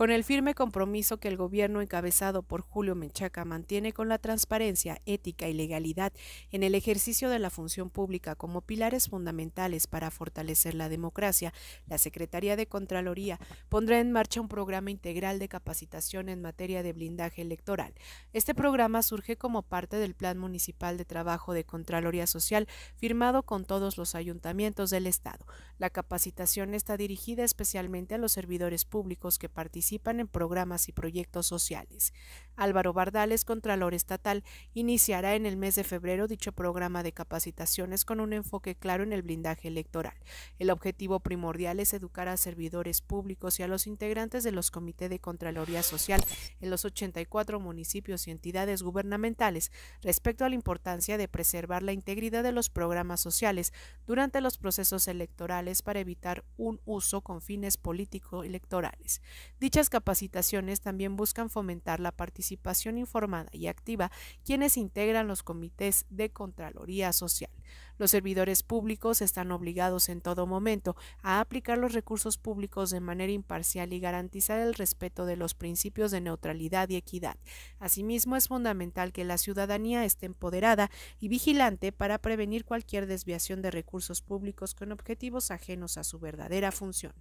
Con el firme compromiso que el gobierno encabezado por Julio Menchaca mantiene con la transparencia, ética y legalidad en el ejercicio de la función pública como pilares fundamentales para fortalecer la democracia, la Secretaría de Contraloría pondrá en marcha un programa integral de capacitación en materia de blindaje electoral. Este programa surge como parte del Plan Municipal de Trabajo de Contraloría Social firmado con todos los ayuntamientos del Estado. La capacitación está dirigida especialmente a los servidores públicos que participan participan en programas y proyectos sociales. Álvaro Bardales, Contralor Estatal, iniciará en el mes de febrero dicho programa de capacitaciones con un enfoque claro en el blindaje electoral. El objetivo primordial es educar a servidores públicos y a los integrantes de los comités de Contraloría Social en los 84 municipios y entidades gubernamentales respecto a la importancia de preservar la integridad de los programas sociales durante los procesos electorales para evitar un uso con fines político-electorales. Dichas capacitaciones también buscan fomentar la participación informada y activa quienes integran los comités de Contraloría Social. Los servidores públicos están obligados en todo momento a aplicar los recursos públicos de manera imparcial y garantizar el respeto de los principios de neutralidad y equidad. Asimismo, es fundamental que la ciudadanía esté empoderada y vigilante para prevenir cualquier desviación de recursos públicos con objetivos ajenos a su verdadera función.